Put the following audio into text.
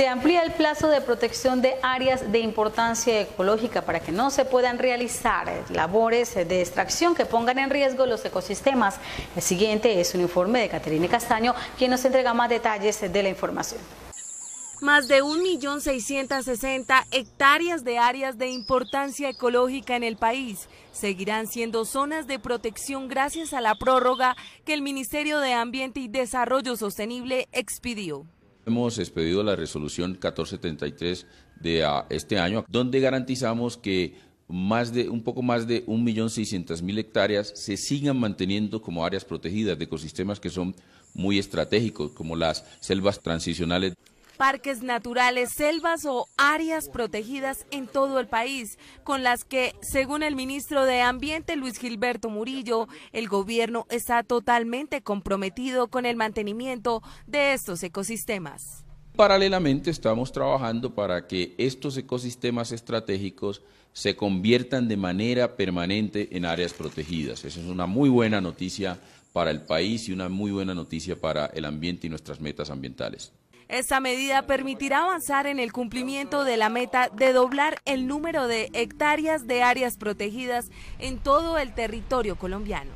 Se amplía el plazo de protección de áreas de importancia ecológica para que no se puedan realizar labores de extracción que pongan en riesgo los ecosistemas. El siguiente es un informe de Caterine Castaño, quien nos entrega más detalles de la información. Más de 1.660.000 hectáreas de áreas de importancia ecológica en el país seguirán siendo zonas de protección gracias a la prórroga que el Ministerio de Ambiente y Desarrollo Sostenible expidió. Hemos expedido la resolución 1473 de ah, este año, donde garantizamos que más de, un poco más de 1.600.000 hectáreas se sigan manteniendo como áreas protegidas de ecosistemas que son muy estratégicos, como las selvas transicionales parques naturales, selvas o áreas protegidas en todo el país, con las que, según el ministro de Ambiente Luis Gilberto Murillo, el gobierno está totalmente comprometido con el mantenimiento de estos ecosistemas. Paralelamente estamos trabajando para que estos ecosistemas estratégicos se conviertan de manera permanente en áreas protegidas. Esa es una muy buena noticia para el país y una muy buena noticia para el ambiente y nuestras metas ambientales. Esta medida permitirá avanzar en el cumplimiento de la meta de doblar el número de hectáreas de áreas protegidas en todo el territorio colombiano.